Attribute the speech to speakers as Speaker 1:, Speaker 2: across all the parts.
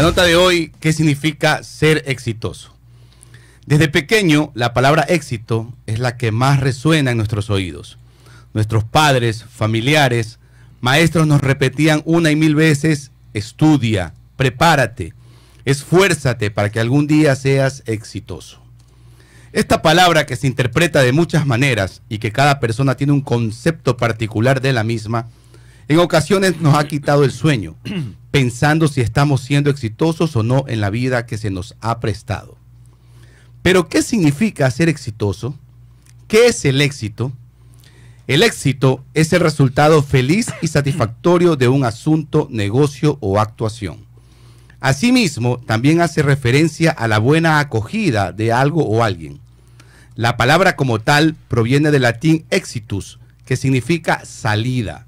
Speaker 1: La nota de hoy, ¿qué significa ser exitoso? Desde pequeño, la palabra éxito es la que más resuena en nuestros oídos. Nuestros padres, familiares, maestros nos repetían una y mil veces, estudia, prepárate, esfuérzate para que algún día seas exitoso. Esta palabra que se interpreta de muchas maneras y que cada persona tiene un concepto particular de la misma, en ocasiones nos ha quitado el sueño, pensando si estamos siendo exitosos o no en la vida que se nos ha prestado. Pero, ¿qué significa ser exitoso? ¿Qué es el éxito? El éxito es el resultado feliz y satisfactorio de un asunto, negocio o actuación. Asimismo, también hace referencia a la buena acogida de algo o alguien. La palabra como tal proviene del latín exitus, que significa salida.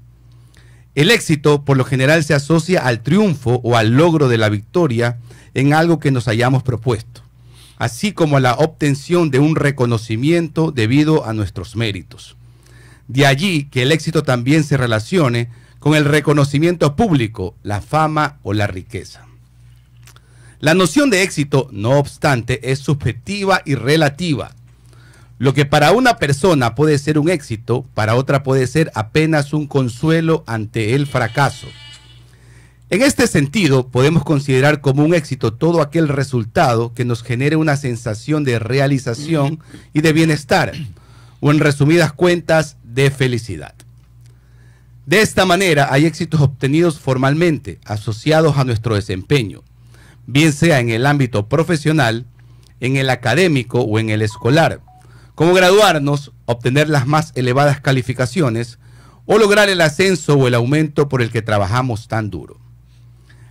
Speaker 1: El éxito por lo general se asocia al triunfo o al logro de la victoria en algo que nos hayamos propuesto, así como a la obtención de un reconocimiento debido a nuestros méritos. De allí que el éxito también se relacione con el reconocimiento público, la fama o la riqueza. La noción de éxito, no obstante, es subjetiva y relativa, lo que para una persona puede ser un éxito, para otra puede ser apenas un consuelo ante el fracaso. En este sentido, podemos considerar como un éxito todo aquel resultado que nos genere una sensación de realización y de bienestar, o en resumidas cuentas, de felicidad. De esta manera hay éxitos obtenidos formalmente, asociados a nuestro desempeño, bien sea en el ámbito profesional, en el académico o en el escolar como graduarnos, obtener las más elevadas calificaciones o lograr el ascenso o el aumento por el que trabajamos tan duro.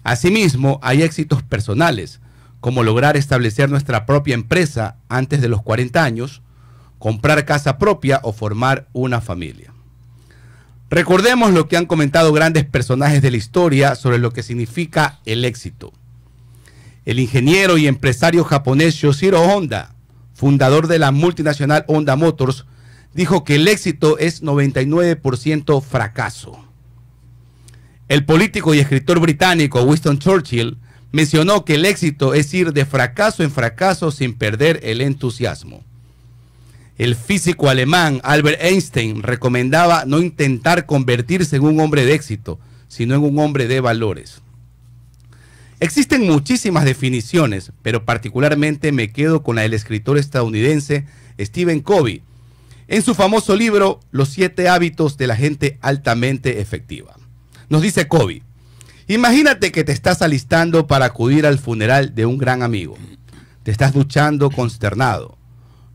Speaker 1: Asimismo, hay éxitos personales, como lograr establecer nuestra propia empresa antes de los 40 años, comprar casa propia o formar una familia. Recordemos lo que han comentado grandes personajes de la historia sobre lo que significa el éxito. El ingeniero y empresario japonés Yoshiro Honda, fundador de la multinacional Honda Motors, dijo que el éxito es 99% fracaso. El político y escritor británico Winston Churchill mencionó que el éxito es ir de fracaso en fracaso sin perder el entusiasmo. El físico alemán Albert Einstein recomendaba no intentar convertirse en un hombre de éxito, sino en un hombre de valores. Existen muchísimas definiciones, pero particularmente me quedo con la del escritor estadounidense Stephen Covey, en su famoso libro Los siete hábitos de la gente altamente efectiva. Nos dice Covey, imagínate que te estás alistando para acudir al funeral de un gran amigo. Te estás duchando consternado.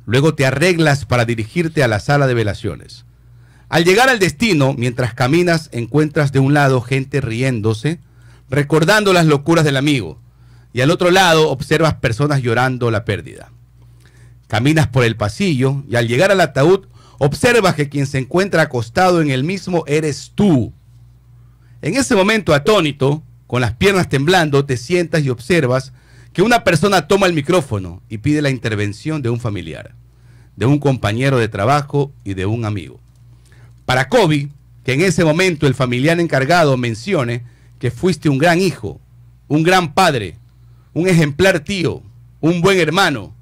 Speaker 1: Luego te arreglas para dirigirte a la sala de velaciones. Al llegar al destino, mientras caminas, encuentras de un lado gente riéndose, recordando las locuras del amigo, y al otro lado observas personas llorando la pérdida. Caminas por el pasillo y al llegar al ataúd observas que quien se encuentra acostado en el mismo eres tú. En ese momento, atónito, con las piernas temblando, te sientas y observas que una persona toma el micrófono y pide la intervención de un familiar, de un compañero de trabajo y de un amigo. Para Kobe, que en ese momento el familiar encargado mencione que fuiste un gran hijo, un gran padre, un ejemplar tío, un buen hermano.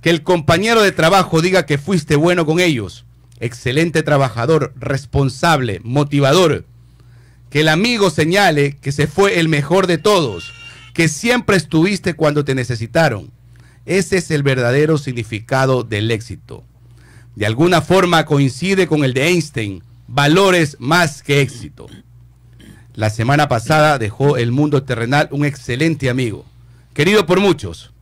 Speaker 1: Que el compañero de trabajo diga que fuiste bueno con ellos, excelente trabajador, responsable, motivador. Que el amigo señale que se fue el mejor de todos, que siempre estuviste cuando te necesitaron. Ese es el verdadero significado del éxito. De alguna forma coincide con el de Einstein, valores más que éxito. La semana pasada dejó el mundo terrenal un excelente amigo, querido por muchos.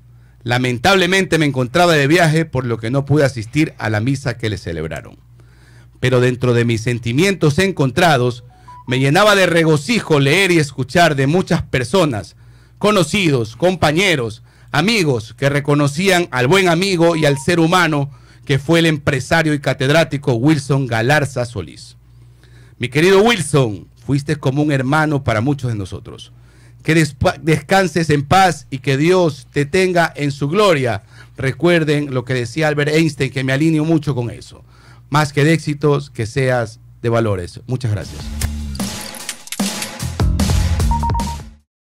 Speaker 1: Lamentablemente me encontraba de viaje por lo que no pude asistir a la misa que le celebraron. Pero dentro de mis sentimientos encontrados, me llenaba de regocijo leer y escuchar de muchas personas, conocidos, compañeros, amigos que reconocían al buen amigo y al ser humano que fue el empresario y catedrático Wilson Galarza Solís. Mi querido Wilson, fuiste como un hermano para muchos de nosotros. Que descanses en paz y que Dios te tenga en su gloria. Recuerden lo que decía Albert Einstein, que me alineo mucho con eso. Más que de éxitos, que seas de valores. Muchas gracias.